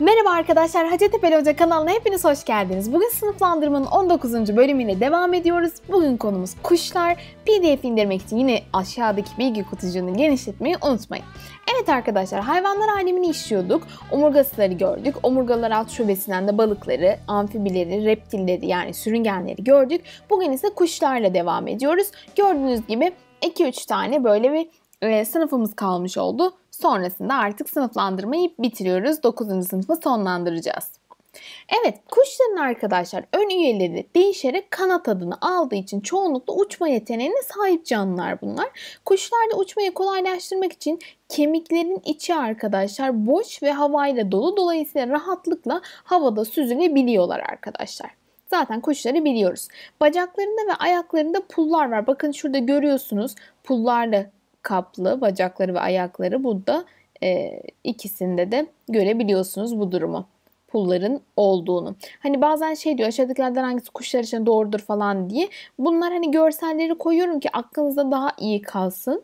Merhaba arkadaşlar, Hacettepe Hoca kanalına hepiniz hoş geldiniz. Bugün sınıflandırmanın 19. bölümüyle devam ediyoruz. Bugün konumuz kuşlar. PDF indirmek için yine aşağıdaki bilgi kutucuğunu genişletmeyi unutmayın. Evet arkadaşlar, hayvanlar alemini işliyorduk. Omurgasızları gördük. Omurgalar alt şubesinden de balıkları, amfibileri, reptilleri yani sürüngenleri gördük. Bugün ise kuşlarla devam ediyoruz. Gördüğünüz gibi 2-3 tane böyle bir e, sınıfımız kalmış oldu. Sonrasında artık sınıflandırmayı bitiriyoruz. 9. sınıfı sonlandıracağız. Evet, kuşların arkadaşlar ön üyeleri değişerek kanat adını aldığı için çoğunlukla uçma yeteneğine sahip canlılar bunlar. Kuşlarda uçmayı kolaylaştırmak için kemiklerin içi arkadaşlar boş ve havayla dolu dolayısıyla rahatlıkla havada süzülebiliyorlar arkadaşlar. Zaten kuşları biliyoruz. Bacaklarında ve ayaklarında pullar var. Bakın şurada görüyorsunuz pullarla kaplı bacakları ve ayakları Burada e, ee, ikisinde de görebiliyorsunuz bu durumu pulların olduğunu. Hani bazen şey diyor aşağıdakilerden hangisi kuşlar için doğrudur falan diye. Bunlar hani görselleri koyuyorum ki aklınızda daha iyi kalsın.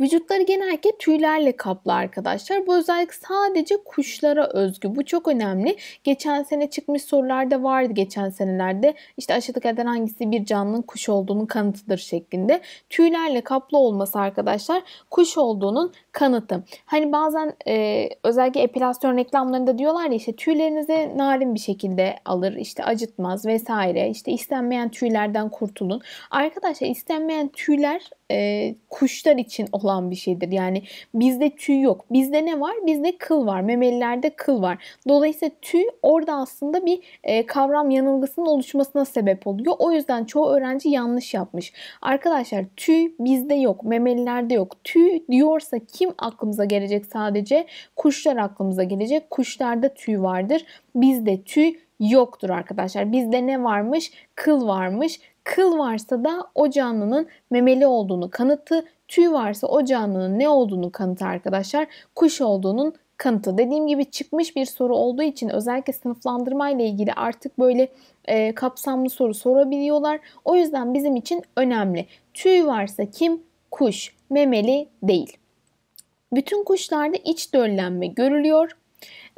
Vücutları genellikle tüylerle kaplı arkadaşlar. Bu özellik sadece kuşlara özgü. Bu çok önemli. Geçen sene çıkmış sorularda vardı geçen senelerde. İşte aşağıdakilerden hangisi bir canlının kuş olduğunun kanıtıdır şeklinde. Tüylerle kaplı olması arkadaşlar kuş olduğunun kanıtı. Hani bazen e, özellikle epilasyon reklamlarında diyorlar ya işte tüylerinizi narin bir şekilde alır, işte acıtmaz vesaire. İşte istenmeyen tüylerden kurtulun. Arkadaşlar istenmeyen tüyler e, kuşlar için olan bir şeydir. Yani bizde tüy yok. Bizde ne var? Bizde kıl var. Memelilerde kıl var. Dolayısıyla tüy orada aslında bir e, kavram yanılgısının oluşmasına sebep oluyor. O yüzden çoğu öğrenci yanlış yapmış. Arkadaşlar tüy bizde yok. Memelilerde yok. Tüy diyorsa kim kim aklımıza gelecek sadece? Kuşlar aklımıza gelecek. Kuşlarda tüy vardır. Bizde tüy yoktur arkadaşlar. Bizde ne varmış? Kıl varmış. Kıl varsa da o canlının memeli olduğunu kanıtı, tüy varsa o canlının ne olduğunu kanıtı arkadaşlar. Kuş olduğunun kanıtı. Dediğim gibi çıkmış bir soru olduğu için özellikle sınıflandırma ile ilgili artık böyle e, kapsamlı soru sorabiliyorlar. O yüzden bizim için önemli. Tüy varsa kim? Kuş. Memeli değil. Bütün kuşlarda iç döllenme görülüyor.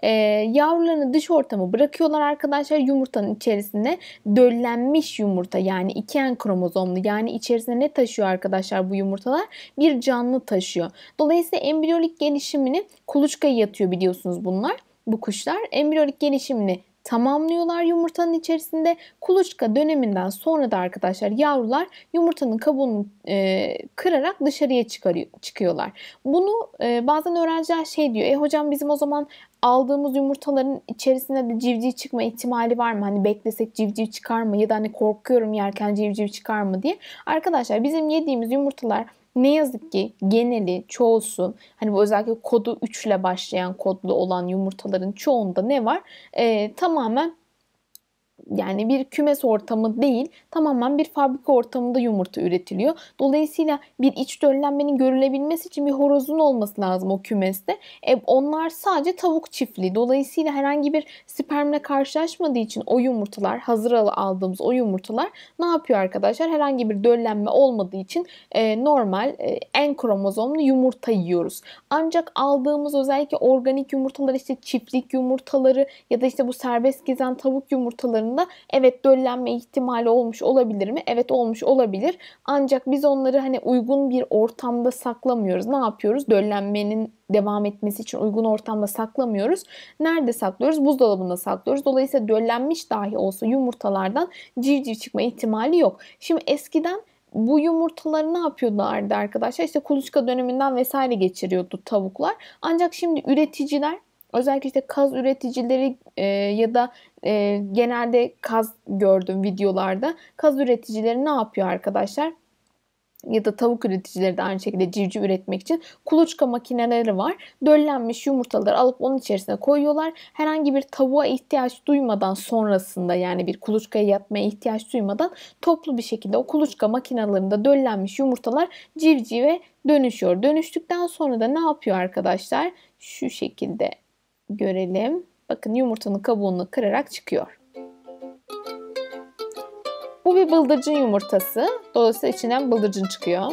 E, yavrularını dış ortamı bırakıyorlar arkadaşlar yumurtanın içerisinde döllenmiş yumurta yani iki en kromozomlu yani içerisine ne taşıyor arkadaşlar bu yumurtalar? Bir canlı taşıyor. Dolayısıyla embriyolik gelişimini kuluçkaya yatıyor biliyorsunuz bunlar bu kuşlar. Embriyolik gelişimini tamamlıyorlar yumurtanın içerisinde. Kuluçka döneminden sonra da arkadaşlar yavrular yumurtanın kabuğunu e, kırarak dışarıya çıkarıyor, çıkıyorlar. Bunu e, bazen öğrenciler şey diyor. E hocam bizim o zaman aldığımız yumurtaların içerisinde de civciv çıkma ihtimali var mı? Hani beklesek civciv çıkar mı? Ya da hani korkuyorum yerken civciv çıkar mı diye. Arkadaşlar bizim yediğimiz yumurtalar ne yazık ki geneli, çoğusu hani bu özellikle kodu 3 ile başlayan kodlu olan yumurtaların çoğunda ne var? E, tamamen yani bir kümes ortamı değil tamamen bir fabrika ortamında yumurta üretiliyor. Dolayısıyla bir iç döllenmenin görülebilmesi için bir horozun olması lazım o kümeste. E, onlar sadece tavuk çiftliği. Dolayısıyla herhangi bir spermle karşılaşmadığı için o yumurtalar hazır aldığımız o yumurtalar ne yapıyor arkadaşlar? Herhangi bir döllenme olmadığı için e, normal e, en kromozomlu yumurta yiyoruz. Ancak aldığımız özellikle organik yumurtalar işte çiftlik yumurtaları ya da işte bu serbest gezen tavuk yumurtalarının aslında evet döllenme ihtimali olmuş olabilir mi? Evet olmuş olabilir. Ancak biz onları hani uygun bir ortamda saklamıyoruz. Ne yapıyoruz? Döllenmenin devam etmesi için uygun ortamda saklamıyoruz. Nerede saklıyoruz? Buzdolabında saklıyoruz. Dolayısıyla döllenmiş dahi olsa yumurtalardan civciv çıkma ihtimali yok. Şimdi eskiden bu yumurtaları ne yapıyorlardı arkadaşlar? İşte kuluçka döneminden vesaire geçiriyordu tavuklar. Ancak şimdi üreticiler Özellikle işte kaz üreticileri e, ya da e, genelde kaz gördüm videolarda. Kaz üreticileri ne yapıyor arkadaşlar? ya da tavuk üreticileri de aynı şekilde civciv üretmek için kuluçka makineleri var. Döllenmiş yumurtaları alıp onun içerisine koyuyorlar. Herhangi bir tavuğa ihtiyaç duymadan sonrasında yani bir kuluçkaya yatmaya ihtiyaç duymadan toplu bir şekilde o kuluçka makinelerinde döllenmiş yumurtalar civcive dönüşüyor. Dönüştükten sonra da ne yapıyor arkadaşlar? Şu şekilde görelim. Bakın yumurtanın kabuğunu kırarak çıkıyor. Bu bir bıldırcın yumurtası. Dolayısıyla içinden bıldırcın çıkıyor.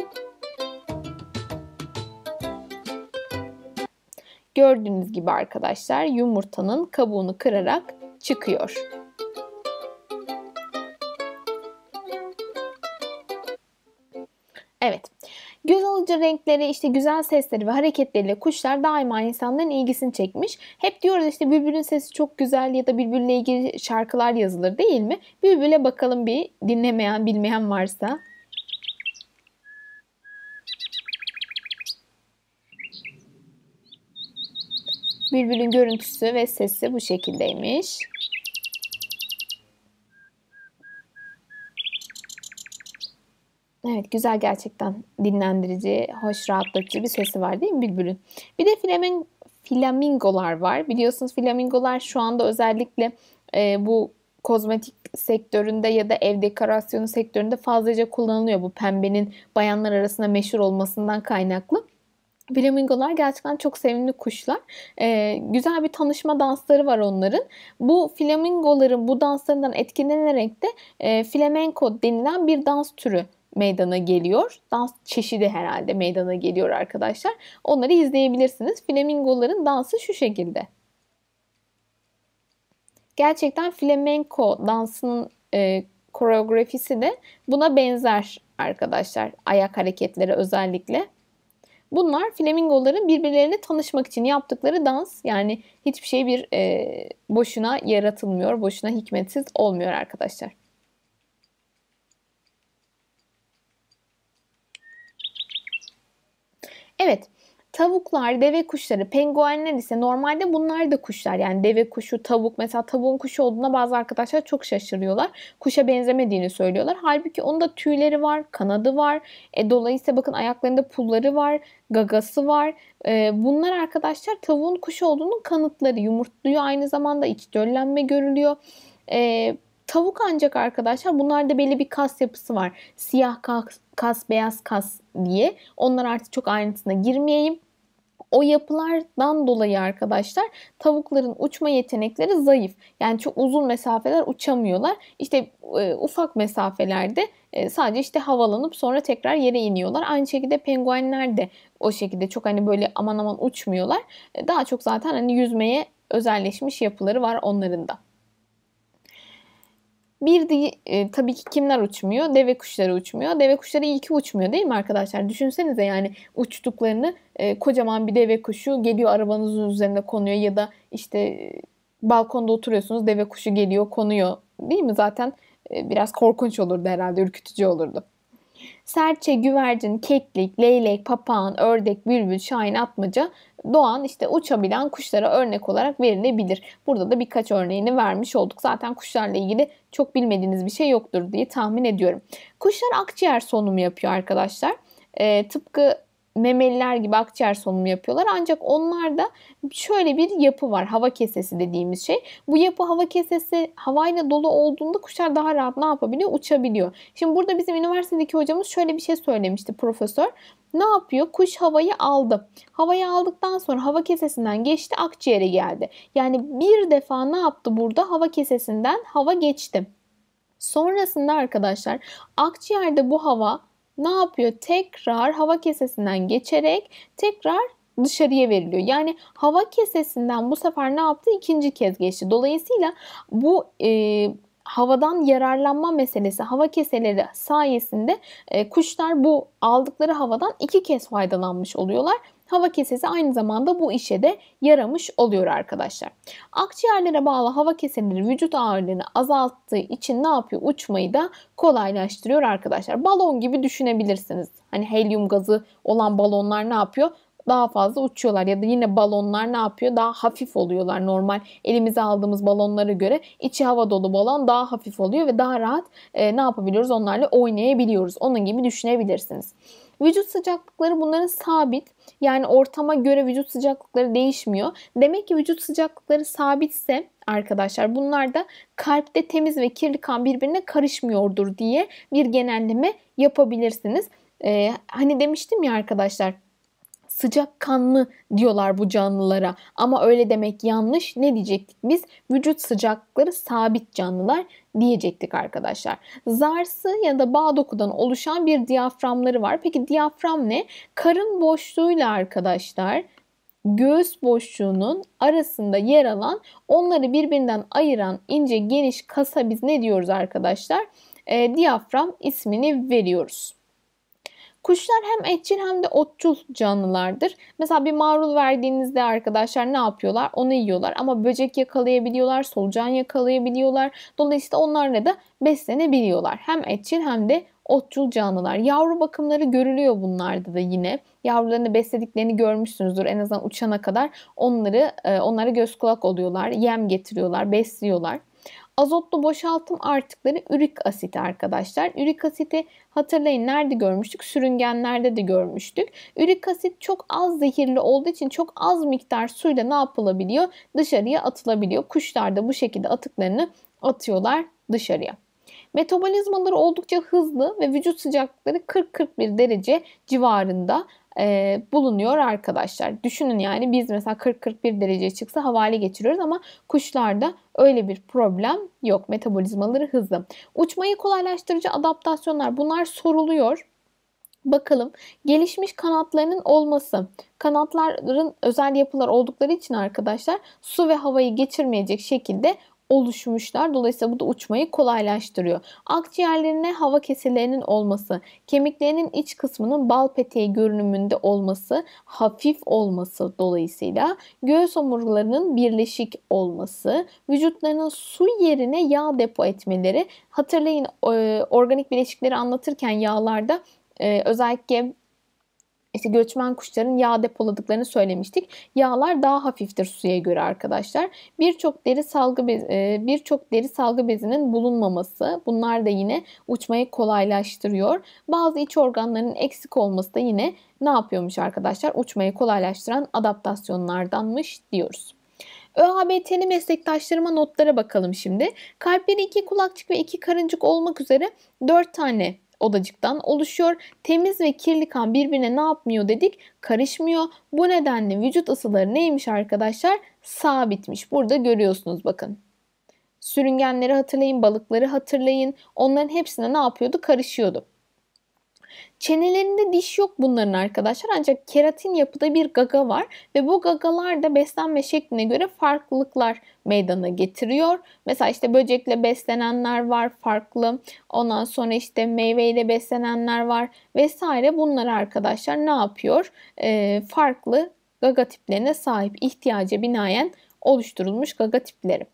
Gördüğünüz gibi arkadaşlar yumurtanın kabuğunu kırarak çıkıyor. kıvılcım renkleri, işte güzel sesleri ve hareketleriyle kuşlar daima insanların ilgisini çekmiş. Hep diyoruz işte bülbülün sesi çok güzel ya da bülbülle ilgili şarkılar yazılır değil mi? Bülbüle bakalım bir dinlemeyen, bilmeyen varsa. Bülbülün görüntüsü ve sesi bu şekildeymiş. Evet güzel gerçekten dinlendirici, hoş rahatlatıcı bir sesi var değil mi bülbülün? Bir de flamen, flamingolar var. Biliyorsunuz flamingolar şu anda özellikle e, bu kozmetik sektöründe ya da ev dekorasyonu sektöründe fazlaca kullanılıyor. Bu pembenin bayanlar arasında meşhur olmasından kaynaklı. Flamingolar gerçekten çok sevimli kuşlar. Ee, güzel bir tanışma dansları var onların. Bu flamingoların bu danslarından etkilenerek de e, flamenco denilen bir dans türü meydana geliyor. Dans çeşidi herhalde meydana geliyor arkadaşlar. Onları izleyebilirsiniz. Flamingoların dansı şu şekilde. Gerçekten flamenco dansının e, koreografisi de buna benzer arkadaşlar. Ayak hareketleri özellikle. Bunlar flamingoların birbirlerine tanışmak için yaptıkları dans. Yani hiçbir şey bir e, boşuna yaratılmıyor, boşuna hikmetsiz olmuyor arkadaşlar. Evet. Tavuklar, deve kuşları, penguenler ise normalde bunlar da kuşlar. Yani deve kuşu, tavuk mesela tavuğun kuşu olduğuna bazı arkadaşlar çok şaşırıyorlar. Kuşa benzemediğini söylüyorlar. Halbuki onun da tüyleri var, kanadı var. E, dolayısıyla bakın ayaklarında pulları var, gagası var. E, bunlar arkadaşlar tavuğun kuşu olduğunun kanıtları. Yumurtluyor aynı zamanda iç döllenme görülüyor. E, Tavuk ancak arkadaşlar bunlarda belli bir kas yapısı var. Siyah kas, kas beyaz kas diye. Onlar artık çok ayrıntısına girmeyeyim. O yapılardan dolayı arkadaşlar tavukların uçma yetenekleri zayıf. Yani çok uzun mesafeler uçamıyorlar. İşte e, ufak mesafelerde e, sadece işte havalanıp sonra tekrar yere iniyorlar. Aynı şekilde penguenler de o şekilde çok hani böyle aman aman uçmuyorlar. E, daha çok zaten hani yüzmeye özelleşmiş yapıları var onların da. Bir de e, tabii ki kimler uçmuyor? Deve kuşları uçmuyor. Deve kuşları iyi ki uçmuyor değil mi arkadaşlar? Düşünsenize yani uçtuklarını e, kocaman bir deve kuşu geliyor arabanızın üzerinde konuyor ya da işte e, balkonda oturuyorsunuz deve kuşu geliyor konuyor değil mi? Zaten e, biraz korkunç olurdu herhalde ürkütücü olurdu. Serçe, güvercin, keklik, leylek, papağan, ördek, bülbül, şahin, atmaca doğan işte uçabilen kuşlara örnek olarak verilebilir. Burada da birkaç örneğini vermiş olduk. Zaten kuşlarla ilgili çok bilmediğiniz bir şey yoktur diye tahmin ediyorum. Kuşlar akciğer solunumu yapıyor arkadaşlar. E, tıpkı memeliler gibi akciğer solunumu yapıyorlar. Ancak onlarda şöyle bir yapı var. Hava kesesi dediğimiz şey. Bu yapı hava kesesi havayla dolu olduğunda kuşlar daha rahat ne yapabiliyor? Uçabiliyor. Şimdi burada bizim üniversitedeki hocamız şöyle bir şey söylemişti profesör ne yapıyor? Kuş havayı aldı. Havayı aldıktan sonra hava kesesinden geçti akciğere geldi. Yani bir defa ne yaptı burada? Hava kesesinden hava geçti. Sonrasında arkadaşlar akciğerde bu hava ne yapıyor? Tekrar hava kesesinden geçerek tekrar dışarıya veriliyor. Yani hava kesesinden bu sefer ne yaptı? İkinci kez geçti. Dolayısıyla bu e, havadan yararlanma meselesi hava keseleri sayesinde e, kuşlar bu aldıkları havadan iki kez faydalanmış oluyorlar. Hava kesesi aynı zamanda bu işe de yaramış oluyor arkadaşlar. Akciğerlere bağlı hava keseleri vücut ağırlığını azalttığı için ne yapıyor? Uçmayı da kolaylaştırıyor arkadaşlar. Balon gibi düşünebilirsiniz. Hani helyum gazı olan balonlar ne yapıyor? daha fazla uçuyorlar ya da yine balonlar ne yapıyor? Daha hafif oluyorlar normal elimize aldığımız balonlara göre. içi hava dolu balon daha hafif oluyor ve daha rahat e, ne yapabiliyoruz? Onlarla oynayabiliyoruz. Onun gibi düşünebilirsiniz. Vücut sıcaklıkları bunların sabit. Yani ortama göre vücut sıcaklıkları değişmiyor. Demek ki vücut sıcaklıkları sabitse arkadaşlar bunlar da kalpte temiz ve kirli kan birbirine karışmıyordur diye bir genelleme yapabilirsiniz. Ee, hani demiştim ya arkadaşlar Sıcak kanlı diyorlar bu canlılara. Ama öyle demek yanlış. Ne diyecektik biz? Vücut sıcaklıkları sabit canlılar diyecektik arkadaşlar. Zarsı ya da bağ dokudan oluşan bir diyaframları var. Peki diyafram ne? Karın boşluğuyla arkadaşlar göğüs boşluğunun arasında yer alan onları birbirinden ayıran ince geniş kasa biz ne diyoruz arkadaşlar? E, diyafram ismini veriyoruz. Kuşlar hem etçil hem de otçul canlılardır. Mesela bir marul verdiğinizde arkadaşlar ne yapıyorlar? Onu yiyorlar ama böcek yakalayabiliyorlar, solucan yakalayabiliyorlar. Dolayısıyla onlarla da beslenebiliyorlar. Hem etçil hem de otçul canlılar. Yavru bakımları görülüyor bunlarda da yine. Yavrularını beslediklerini görmüşsünüzdür en azından uçana kadar. Onları e, onlara göz kulak oluyorlar, yem getiriyorlar, besliyorlar. Azotlu boşaltım artıkları ürik asit arkadaşlar. Ürik asiti hatırlayın nerede görmüştük? Sürüngenlerde de görmüştük. Ürik asit çok az zehirli olduğu için çok az miktar suyla ne yapılabiliyor? Dışarıya atılabiliyor. Kuşlar da bu şekilde atıklarını atıyorlar dışarıya. Metabolizmaları oldukça hızlı ve vücut sıcaklıkları 40-41 derece civarında e, bulunuyor arkadaşlar. Düşünün yani biz mesela 40-41 derece çıksa havale geçiriyoruz ama kuşlarda öyle bir problem yok. Metabolizmaları hızlı. Uçmayı kolaylaştırıcı adaptasyonlar bunlar soruluyor. Bakalım gelişmiş kanatlarının olması. Kanatların özel yapılar oldukları için arkadaşlar su ve havayı geçirmeyecek şekilde oluşmuşlar. Dolayısıyla bu da uçmayı kolaylaştırıyor. Akciğerlerine hava keselerinin olması, kemiklerinin iç kısmının bal peteği görünümünde olması, hafif olması dolayısıyla göğüs omurgalarının birleşik olması, vücutlarının su yerine yağ depo etmeleri. Hatırlayın e, organik bileşikleri anlatırken yağlarda e, özellikle işte göçmen kuşların yağ depoladıklarını söylemiştik. Yağlar daha hafiftir suya göre arkadaşlar. Birçok deri salgı e, birçok deri salgı bezinin bulunmaması bunlar da yine uçmayı kolaylaştırıyor. Bazı iç organlarının eksik olması da yine ne yapıyormuş arkadaşlar? Uçmayı kolaylaştıran adaptasyonlardanmış diyoruz. ÖABT'li meslektaşlarıma notlara bakalım şimdi. Kalpleri iki kulakçık ve iki karıncık olmak üzere dört tane odacıktan oluşuyor. Temiz ve kirli kan birbirine ne yapmıyor dedik? Karışmıyor. Bu nedenle vücut ısıları neymiş arkadaşlar? Sabitmiş. Burada görüyorsunuz bakın. Sürüngenleri hatırlayın, balıkları hatırlayın. Onların hepsine ne yapıyordu? Karışıyordu. Çenelerinde diş yok bunların arkadaşlar ancak keratin yapıda bir gaga var ve bu gagalar da beslenme şekline göre farklılıklar meydana getiriyor. Mesela işte böcekle beslenenler var farklı. Ondan sonra işte meyveyle beslenenler var vesaire. Bunlar arkadaşlar ne yapıyor? Ee, farklı gaga tiplerine sahip ihtiyaca binaen oluşturulmuş gaga tipleri.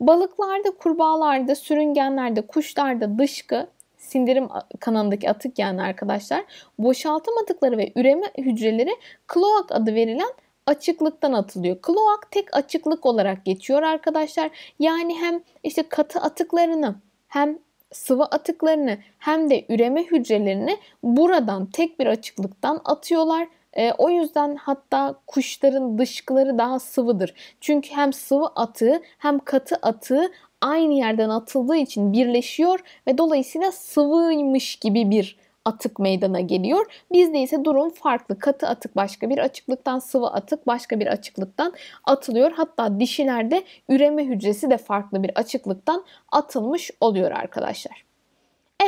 Balıklarda, kurbağalarda, sürüngenlerde, kuşlarda dışkı, sindirim kanalındaki atık yani arkadaşlar boşaltamadıkları ve üreme hücreleri kloak adı verilen açıklıktan atılıyor. Kloak tek açıklık olarak geçiyor arkadaşlar. Yani hem işte katı atıklarını hem sıvı atıklarını hem de üreme hücrelerini buradan tek bir açıklıktan atıyorlar. E, o yüzden hatta kuşların dışkıları daha sıvıdır. Çünkü hem sıvı atığı hem katı atığı aynı yerden atıldığı için birleşiyor ve dolayısıyla sıvıymış gibi bir atık meydana geliyor. Bizde ise durum farklı. Katı atık başka bir açıklıktan, sıvı atık başka bir açıklıktan atılıyor. Hatta dişilerde üreme hücresi de farklı bir açıklıktan atılmış oluyor arkadaşlar.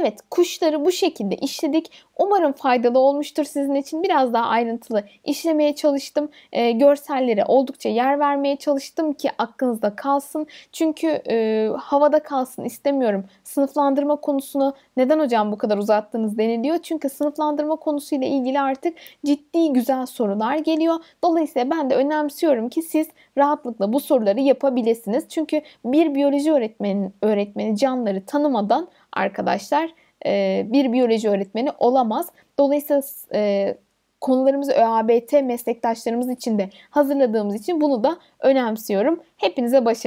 Evet kuşları bu şekilde işledik. Umarım faydalı olmuştur sizin için. Biraz daha ayrıntılı işlemeye çalıştım. E, görsellere oldukça yer vermeye çalıştım ki aklınızda kalsın. Çünkü e, havada kalsın istemiyorum. Sınıflandırma konusunu neden hocam bu kadar uzattınız deniliyor. Çünkü sınıflandırma konusuyla ilgili artık ciddi güzel sorular geliyor. Dolayısıyla ben de önemsiyorum ki siz rahatlıkla bu soruları yapabilirsiniz. Çünkü bir biyoloji öğretmenin öğretmeni canları tanımadan arkadaşlar ee, bir biyoloji öğretmeni olamaz. Dolayısıyla e, konularımızı ÖABT meslektaşlarımız için de hazırladığımız için bunu da önemsiyorum. Hepinize başarılar.